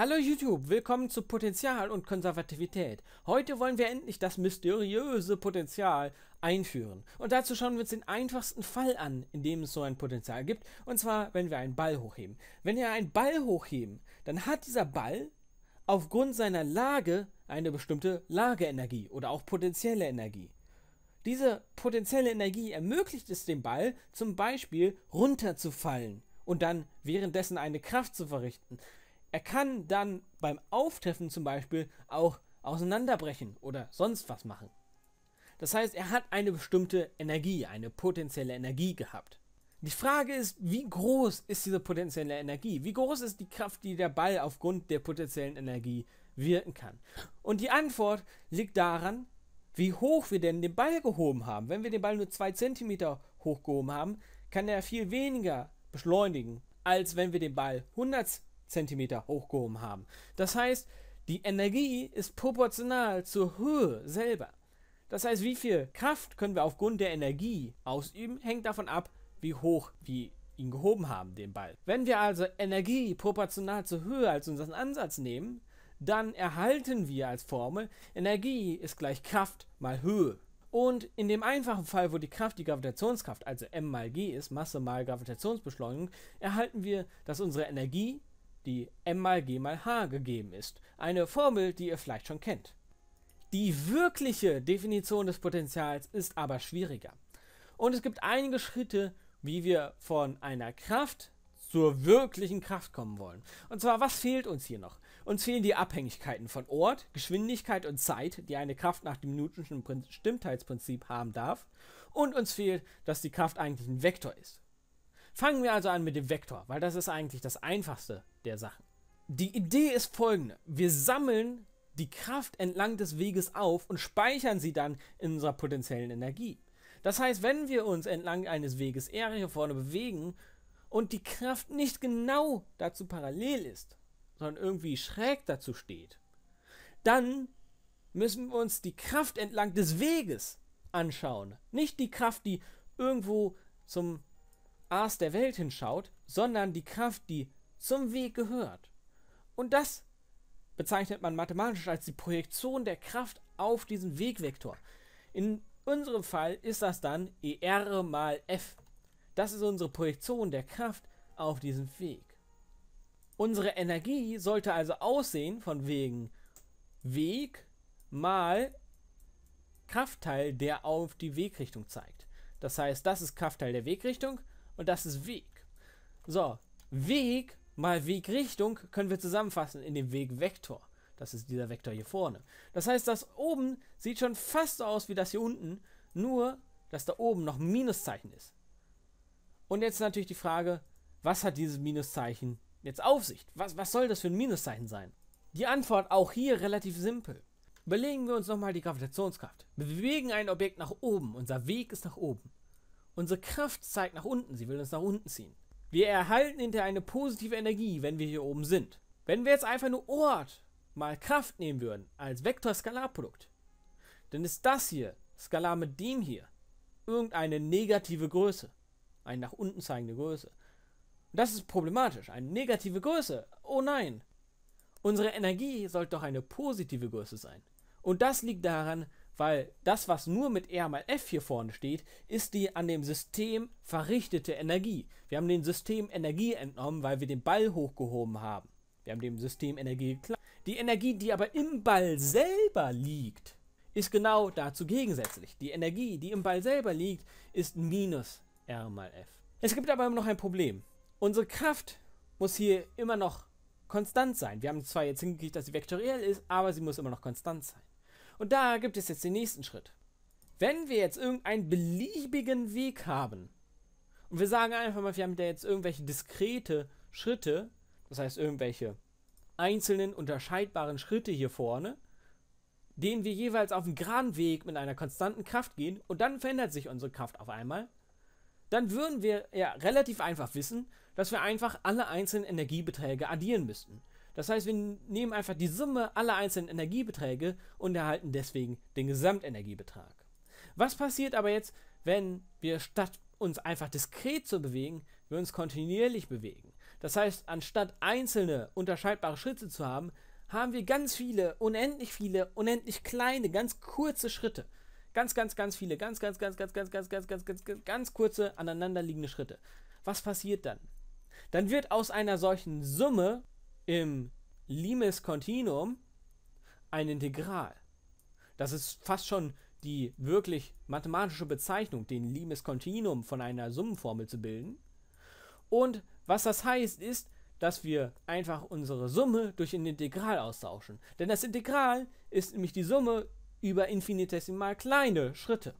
Hallo YouTube, willkommen zu Potenzial und Konservativität. Heute wollen wir endlich das mysteriöse Potenzial einführen. Und dazu schauen wir uns den einfachsten Fall an, in dem es so ein Potenzial gibt. Und zwar, wenn wir einen Ball hochheben. Wenn wir einen Ball hochheben, dann hat dieser Ball aufgrund seiner Lage eine bestimmte Lageenergie oder auch potenzielle Energie. Diese potenzielle Energie ermöglicht es dem Ball zum Beispiel runterzufallen und dann währenddessen eine Kraft zu verrichten er kann dann beim Auftreffen zum Beispiel auch auseinanderbrechen oder sonst was machen. Das heißt, er hat eine bestimmte Energie, eine potenzielle Energie gehabt. Die Frage ist, wie groß ist diese potenzielle Energie? Wie groß ist die Kraft, die der Ball aufgrund der potenziellen Energie wirken kann? Und die Antwort liegt daran, wie hoch wir denn den Ball gehoben haben. Wenn wir den Ball nur 2 cm hochgehoben haben, kann er viel weniger beschleunigen, als wenn wir den Ball 100 cm Zentimeter hochgehoben haben. Das heißt, die Energie ist proportional zur Höhe selber. Das heißt, wie viel Kraft können wir aufgrund der Energie ausüben, hängt davon ab, wie hoch wir ihn gehoben haben, den Ball. Wenn wir also Energie proportional zur Höhe als unseren Ansatz nehmen, dann erhalten wir als Formel Energie ist gleich Kraft mal Höhe. Und in dem einfachen Fall, wo die Kraft die Gravitationskraft, also m mal g ist, Masse mal Gravitationsbeschleunigung, erhalten wir, dass unsere Energie die m mal g mal h gegeben ist. Eine Formel, die ihr vielleicht schon kennt. Die wirkliche Definition des Potentials ist aber schwieriger. Und es gibt einige Schritte, wie wir von einer Kraft zur wirklichen Kraft kommen wollen. Und zwar, was fehlt uns hier noch? Uns fehlen die Abhängigkeiten von Ort, Geschwindigkeit und Zeit, die eine Kraft nach dem Newtonschen Stimmtheitsprinzip haben darf. Und uns fehlt, dass die Kraft eigentlich ein Vektor ist. Fangen wir also an mit dem Vektor, weil das ist eigentlich das einfachste der Sachen. Die Idee ist folgende. Wir sammeln die Kraft entlang des Weges auf und speichern sie dann in unserer potenziellen Energie. Das heißt, wenn wir uns entlang eines Weges R hier vorne bewegen und die Kraft nicht genau dazu parallel ist, sondern irgendwie schräg dazu steht, dann müssen wir uns die Kraft entlang des Weges anschauen. Nicht die Kraft, die irgendwo zum Aas der Welt hinschaut, sondern die Kraft, die zum Weg gehört. Und das bezeichnet man mathematisch als die Projektion der Kraft auf diesen Wegvektor. In unserem Fall ist das dann ER mal F. Das ist unsere Projektion der Kraft auf diesen Weg. Unsere Energie sollte also aussehen von wegen Weg mal Kraftteil, der auf die Wegrichtung zeigt. Das heißt, das ist Kraftteil der Wegrichtung und das ist Weg. So, Weg mal Wegrichtung können wir zusammenfassen in dem Wegvektor. Das ist dieser Vektor hier vorne. Das heißt, das oben sieht schon fast so aus wie das hier unten, nur dass da oben noch ein Minuszeichen ist. Und jetzt natürlich die Frage, was hat dieses Minuszeichen jetzt auf sich? Was, was soll das für ein Minuszeichen sein? Die Antwort auch hier relativ simpel. Überlegen wir uns nochmal die Gravitationskraft. Wir bewegen ein Objekt nach oben, unser Weg ist nach oben. Unsere Kraft zeigt nach unten, sie will uns nach unten ziehen. Wir erhalten hinterher eine positive Energie, wenn wir hier oben sind. Wenn wir jetzt einfach nur Ort mal Kraft nehmen würden als Vektor-Skalarprodukt, dann ist das hier, Skalar mit dem hier, irgendeine negative Größe. Eine nach unten zeigende Größe. Und das ist problematisch. Eine negative Größe. Oh nein. Unsere Energie sollte doch eine positive Größe sein. Und das liegt daran, weil das, was nur mit R mal F hier vorne steht, ist die an dem System verrichtete Energie. Wir haben dem System Energie entnommen, weil wir den Ball hochgehoben haben. Wir haben dem System Energie geklaut. Die Energie, die aber im Ball selber liegt, ist genau dazu gegensätzlich. Die Energie, die im Ball selber liegt, ist minus R mal F. Es gibt aber immer noch ein Problem. Unsere Kraft muss hier immer noch konstant sein. Wir haben zwar jetzt hingekriegt, dass sie vektoriell ist, aber sie muss immer noch konstant sein. Und da gibt es jetzt den nächsten Schritt. Wenn wir jetzt irgendeinen beliebigen Weg haben und wir sagen einfach mal, wir haben da jetzt irgendwelche diskrete Schritte, das heißt irgendwelche einzelnen unterscheidbaren Schritte hier vorne, denen wir jeweils auf dem geraden Weg mit einer konstanten Kraft gehen und dann verändert sich unsere Kraft auf einmal, dann würden wir ja relativ einfach wissen, dass wir einfach alle einzelnen Energiebeträge addieren müssten. Das heißt, wir nehmen einfach die Summe aller einzelnen Energiebeträge und erhalten deswegen den Gesamtenergiebetrag. Was passiert aber jetzt, wenn wir statt uns einfach diskret zu bewegen, wir uns kontinuierlich bewegen? Das heißt, anstatt einzelne unterscheidbare Schritte zu haben, haben wir ganz viele, unendlich viele, unendlich kleine, ganz kurze Schritte. Ganz, ganz, ganz viele, ganz, ganz, ganz, ganz, ganz, ganz, ganz, ganz, ganz, ganz, ganz kurze aneinanderliegende Schritte. Was passiert dann? Dann wird aus einer solchen Summe im Limes Continuum ein Integral. Das ist fast schon die wirklich mathematische Bezeichnung, den Limes Continuum von einer Summenformel zu bilden. Und was das heißt, ist, dass wir einfach unsere Summe durch ein Integral austauschen. Denn das Integral ist nämlich die Summe über infinitesimal kleine Schritte.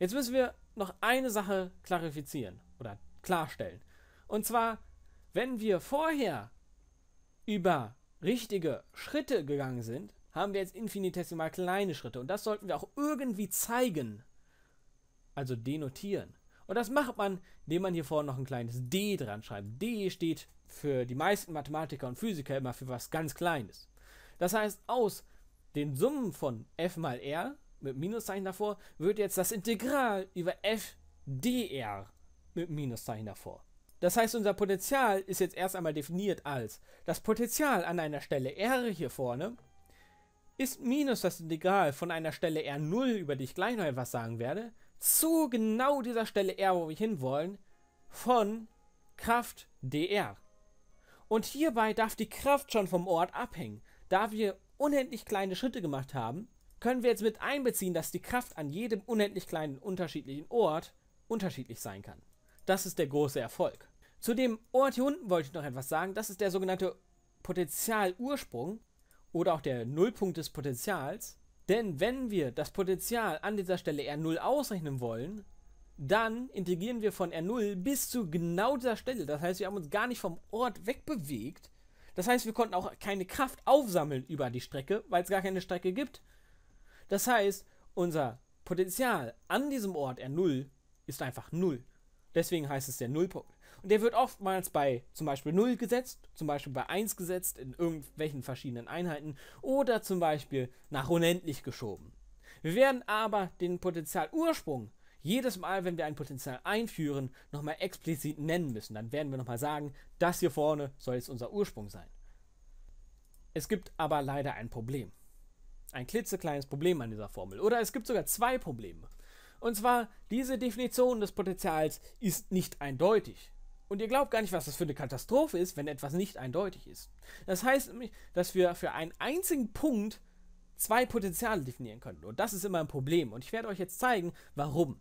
Jetzt müssen wir noch eine Sache klarifizieren oder klarstellen. Und zwar, wenn wir vorher über richtige Schritte gegangen sind, haben wir jetzt infinitesimal kleine Schritte. Und das sollten wir auch irgendwie zeigen. Also denotieren. Und das macht man, indem man hier vorne noch ein kleines D dran schreibt. D steht für die meisten Mathematiker und Physiker immer für was ganz Kleines. Das heißt, aus den Summen von f mal r mit Minuszeichen davor wird jetzt das Integral über f dr mit Minuszeichen davor. Das heißt, unser Potenzial ist jetzt erst einmal definiert als das Potenzial an einer Stelle R hier vorne ist minus das Integral von einer Stelle R0, über die ich gleich noch etwas sagen werde, zu genau dieser Stelle R, wo wir hinwollen, von Kraft dr. Und hierbei darf die Kraft schon vom Ort abhängen. Da wir unendlich kleine Schritte gemacht haben, können wir jetzt mit einbeziehen, dass die Kraft an jedem unendlich kleinen unterschiedlichen Ort unterschiedlich sein kann. Das ist der große Erfolg. Zu dem Ort hier unten wollte ich noch etwas sagen. Das ist der sogenannte Potentialursprung oder auch der Nullpunkt des Potentials. Denn wenn wir das Potential an dieser Stelle R0 ausrechnen wollen, dann integrieren wir von R0 bis zu genau dieser Stelle. Das heißt, wir haben uns gar nicht vom Ort wegbewegt. Das heißt, wir konnten auch keine Kraft aufsammeln über die Strecke, weil es gar keine Strecke gibt. Das heißt, unser Potential an diesem Ort R0 ist einfach 0. Deswegen heißt es der Nullpunkt. Und der wird oftmals bei zum Beispiel 0 gesetzt, zum Beispiel bei 1 gesetzt in irgendwelchen verschiedenen Einheiten oder zum Beispiel nach unendlich geschoben. Wir werden aber den Potenzialursprung jedes Mal, wenn wir ein Potenzial einführen, nochmal explizit nennen müssen. Dann werden wir nochmal sagen, das hier vorne soll jetzt unser Ursprung sein. Es gibt aber leider ein Problem. Ein klitzekleines Problem an dieser Formel. Oder es gibt sogar zwei Probleme. Und zwar, diese Definition des Potenzials ist nicht eindeutig. Und ihr glaubt gar nicht, was das für eine Katastrophe ist, wenn etwas nicht eindeutig ist. Das heißt nämlich, dass wir für einen einzigen Punkt zwei Potenziale definieren können. Und das ist immer ein Problem. Und ich werde euch jetzt zeigen, warum.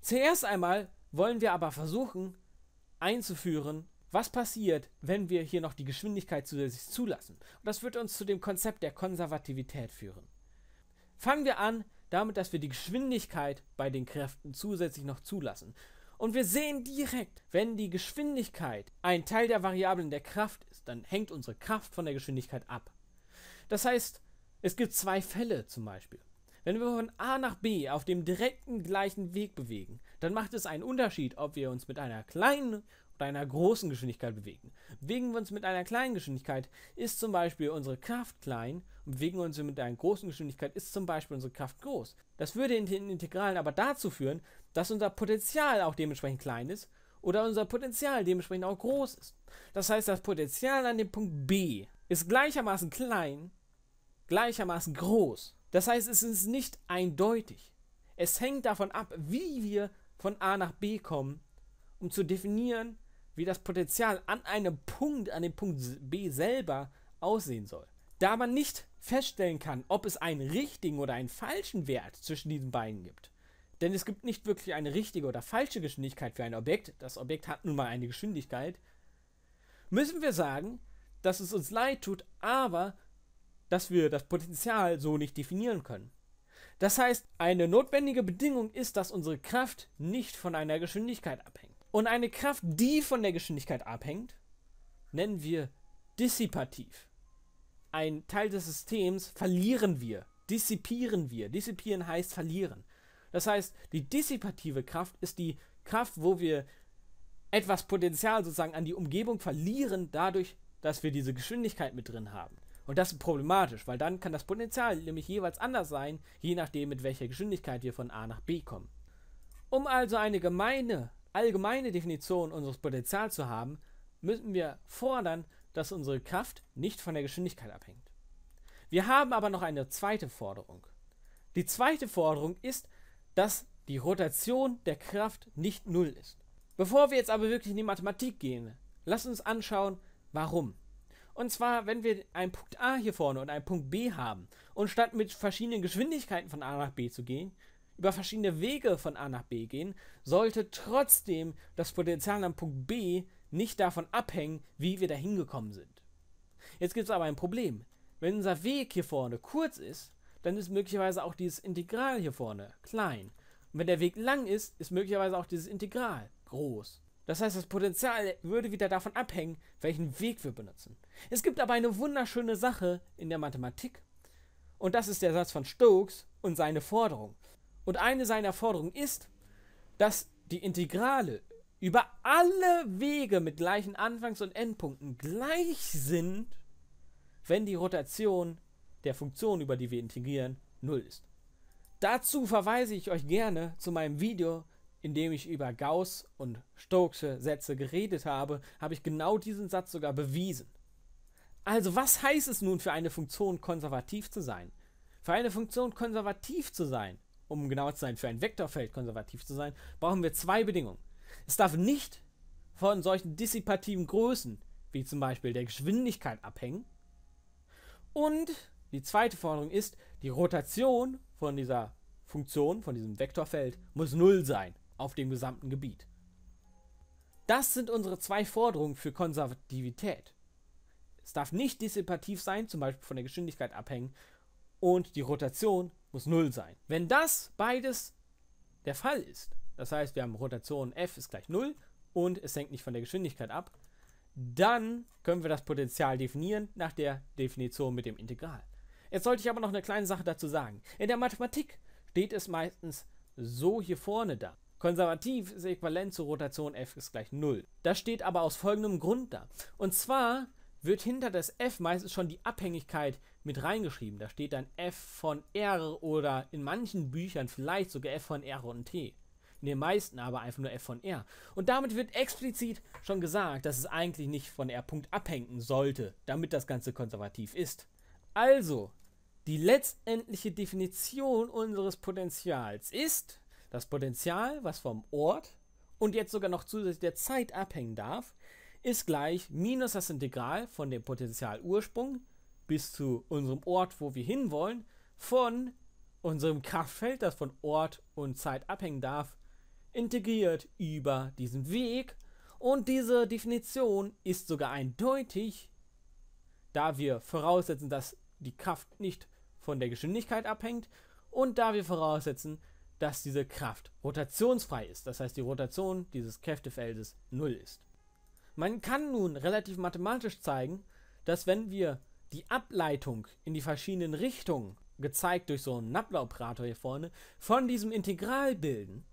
Zuerst einmal wollen wir aber versuchen einzuführen, was passiert, wenn wir hier noch die Geschwindigkeit zusätzlich zulassen. Und das wird uns zu dem Konzept der Konservativität führen. Fangen wir an damit, dass wir die Geschwindigkeit bei den Kräften zusätzlich noch zulassen. Und wir sehen direkt, wenn die Geschwindigkeit ein Teil der Variablen der Kraft ist, dann hängt unsere Kraft von der Geschwindigkeit ab. Das heißt, es gibt zwei Fälle zum Beispiel. Wenn wir von A nach B auf dem direkten gleichen Weg bewegen, dann macht es einen Unterschied, ob wir uns mit einer kleinen oder einer großen Geschwindigkeit bewegen. Bewegen wir uns mit einer kleinen Geschwindigkeit, ist zum Beispiel unsere Kraft klein bewegen wir uns mit einer großen Geschwindigkeit, ist zum Beispiel unsere Kraft groß. Das würde in den Integralen aber dazu führen, dass unser Potenzial auch dementsprechend klein ist oder unser Potenzial dementsprechend auch groß ist. Das heißt, das Potenzial an dem Punkt B ist gleichermaßen klein, gleichermaßen groß. Das heißt, es ist nicht eindeutig. Es hängt davon ab, wie wir von A nach B kommen, um zu definieren, wie das Potenzial an einem Punkt, an dem Punkt B selber aussehen soll. Da man nicht feststellen kann, ob es einen richtigen oder einen falschen Wert zwischen diesen beiden gibt, denn es gibt nicht wirklich eine richtige oder falsche Geschwindigkeit für ein Objekt, das Objekt hat nun mal eine Geschwindigkeit, müssen wir sagen, dass es uns leid tut, aber dass wir das Potenzial so nicht definieren können. Das heißt, eine notwendige Bedingung ist, dass unsere Kraft nicht von einer Geschwindigkeit abhängt. Und eine Kraft, die von der Geschwindigkeit abhängt, nennen wir dissipativ ein Teil des Systems, verlieren wir, dissipieren wir. Dissipieren heißt verlieren. Das heißt, die dissipative Kraft ist die Kraft, wo wir etwas Potenzial sozusagen an die Umgebung verlieren, dadurch, dass wir diese Geschwindigkeit mit drin haben. Und das ist problematisch, weil dann kann das Potenzial nämlich jeweils anders sein, je nachdem, mit welcher Geschwindigkeit wir von A nach B kommen. Um also eine gemeine, allgemeine Definition unseres Potenzials zu haben, müssen wir fordern, dass unsere Kraft nicht von der Geschwindigkeit abhängt. Wir haben aber noch eine zweite Forderung. Die zweite Forderung ist, dass die Rotation der Kraft nicht null ist. Bevor wir jetzt aber wirklich in die Mathematik gehen, lass uns anschauen, warum. Und zwar, wenn wir einen Punkt A hier vorne und einen Punkt B haben und statt mit verschiedenen Geschwindigkeiten von A nach B zu gehen, über verschiedene Wege von A nach B gehen, sollte trotzdem das Potenzial am Punkt B nicht davon abhängen, wie wir da hingekommen sind. Jetzt gibt es aber ein Problem. Wenn unser Weg hier vorne kurz ist, dann ist möglicherweise auch dieses Integral hier vorne klein. Und wenn der Weg lang ist, ist möglicherweise auch dieses Integral groß. Das heißt, das Potenzial würde wieder davon abhängen, welchen Weg wir benutzen. Es gibt aber eine wunderschöne Sache in der Mathematik. Und das ist der Satz von Stokes und seine Forderung. Und eine seiner Forderungen ist, dass die Integrale über alle Wege mit gleichen Anfangs- und Endpunkten gleich sind, wenn die Rotation der Funktion, über die wir integrieren, 0 ist. Dazu verweise ich euch gerne zu meinem Video, in dem ich über Gauss und Stokesche Sätze geredet habe, habe ich genau diesen Satz sogar bewiesen. Also was heißt es nun für eine Funktion konservativ zu sein? Für eine Funktion konservativ zu sein um genauer zu sein, für ein Vektorfeld konservativ zu sein, brauchen wir zwei Bedingungen. Es darf nicht von solchen dissipativen Größen, wie zum Beispiel der Geschwindigkeit, abhängen. Und die zweite Forderung ist, die Rotation von dieser Funktion, von diesem Vektorfeld, muss null sein auf dem gesamten Gebiet. Das sind unsere zwei Forderungen für Konservativität. Es darf nicht dissipativ sein, zum Beispiel von der Geschwindigkeit abhängen, und die Rotation muss 0 sein. Wenn das beides der Fall ist, das heißt, wir haben Rotation f ist gleich 0 und es hängt nicht von der Geschwindigkeit ab, dann können wir das Potential definieren nach der Definition mit dem Integral. Jetzt sollte ich aber noch eine kleine Sache dazu sagen. In der Mathematik steht es meistens so hier vorne da. Konservativ ist äquivalent zu Rotation f ist gleich 0. Das steht aber aus folgendem Grund da. Und zwar wird hinter das f meistens schon die Abhängigkeit mit reingeschrieben. Da steht dann F von R oder in manchen Büchern vielleicht sogar F von R und T. In den meisten aber einfach nur F von R. Und damit wird explizit schon gesagt, dass es eigentlich nicht von R-Punkt abhängen sollte, damit das Ganze konservativ ist. Also, die letztendliche Definition unseres Potentials ist das Potenzial, was vom Ort und jetzt sogar noch zusätzlich der Zeit abhängen darf, ist gleich minus das Integral von dem Potentialursprung bis zu unserem Ort, wo wir hinwollen, von unserem Kraftfeld, das von Ort und Zeit abhängen darf, integriert über diesen Weg. Und diese Definition ist sogar eindeutig, da wir voraussetzen, dass die Kraft nicht von der Geschwindigkeit abhängt und da wir voraussetzen, dass diese Kraft rotationsfrei ist. Das heißt, die Rotation dieses Kräftefeldes null ist. Man kann nun relativ mathematisch zeigen, dass wenn wir die Ableitung in die verschiedenen Richtungen, gezeigt durch so einen Nabla-Operator hier vorne, von diesem Integral bilden,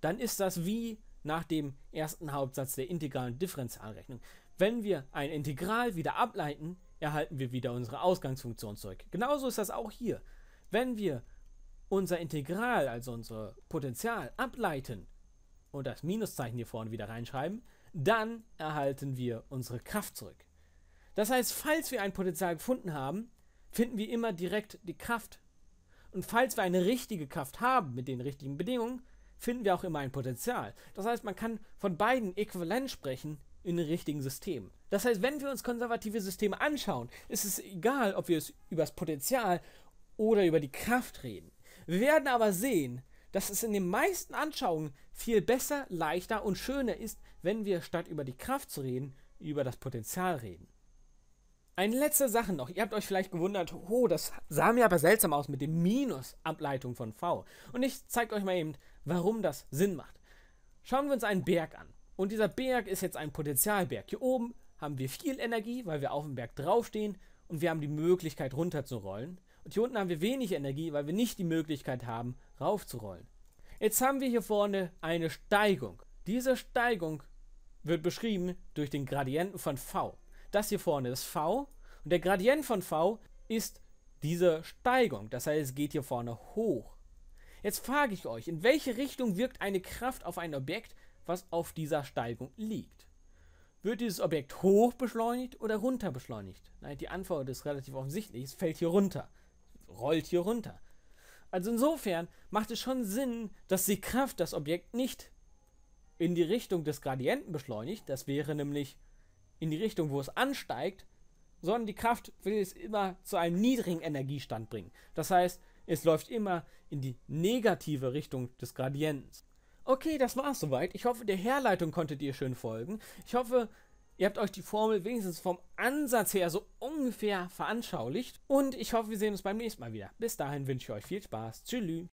dann ist das wie nach dem ersten Hauptsatz der integralen Differentialrechnung. Wenn wir ein Integral wieder ableiten, erhalten wir wieder unsere Ausgangsfunktion zurück. Genauso ist das auch hier. Wenn wir unser Integral, also unser Potential, ableiten und das Minuszeichen hier vorne wieder reinschreiben, dann erhalten wir unsere Kraft zurück. Das heißt, falls wir ein Potenzial gefunden haben, finden wir immer direkt die Kraft. Und falls wir eine richtige Kraft haben mit den richtigen Bedingungen, finden wir auch immer ein Potenzial. Das heißt, man kann von beiden äquivalent sprechen in den richtigen Systemen. Das heißt, wenn wir uns konservative Systeme anschauen, ist es egal, ob wir es über das Potenzial oder über die Kraft reden. Wir werden aber sehen, dass es in den meisten Anschauungen viel besser, leichter und schöner ist, wenn wir statt über die Kraft zu reden, über das Potenzial reden. Eine letzte Sache noch. Ihr habt euch vielleicht gewundert, oh, das sah mir aber seltsam aus mit dem Minus-Ableitung von V. Und ich zeige euch mal eben, warum das Sinn macht. Schauen wir uns einen Berg an. Und dieser Berg ist jetzt ein Potenzialberg. Hier oben haben wir viel Energie, weil wir auf dem Berg draufstehen und wir haben die Möglichkeit runterzurollen. Und hier unten haben wir wenig Energie, weil wir nicht die Möglichkeit haben, raufzurollen. Jetzt haben wir hier vorne eine Steigung. Diese Steigung wird beschrieben durch den Gradienten von V das hier vorne, ist V. Und der Gradient von V ist diese Steigung. Das heißt, es geht hier vorne hoch. Jetzt frage ich euch, in welche Richtung wirkt eine Kraft auf ein Objekt, was auf dieser Steigung liegt? Wird dieses Objekt hoch beschleunigt oder runter beschleunigt? Nein, die Antwort ist relativ offensichtlich. Es fällt hier runter. Rollt hier runter. Also insofern macht es schon Sinn, dass die Kraft das Objekt nicht in die Richtung des Gradienten beschleunigt. Das wäre nämlich in die Richtung, wo es ansteigt, sondern die Kraft will es immer zu einem niedrigen Energiestand bringen. Das heißt, es läuft immer in die negative Richtung des Gradienten. Okay, das war's soweit. Ich hoffe, der Herleitung konntet ihr schön folgen. Ich hoffe, ihr habt euch die Formel wenigstens vom Ansatz her so ungefähr veranschaulicht. Und ich hoffe, wir sehen uns beim nächsten Mal wieder. Bis dahin wünsche ich euch viel Spaß. Tschüss.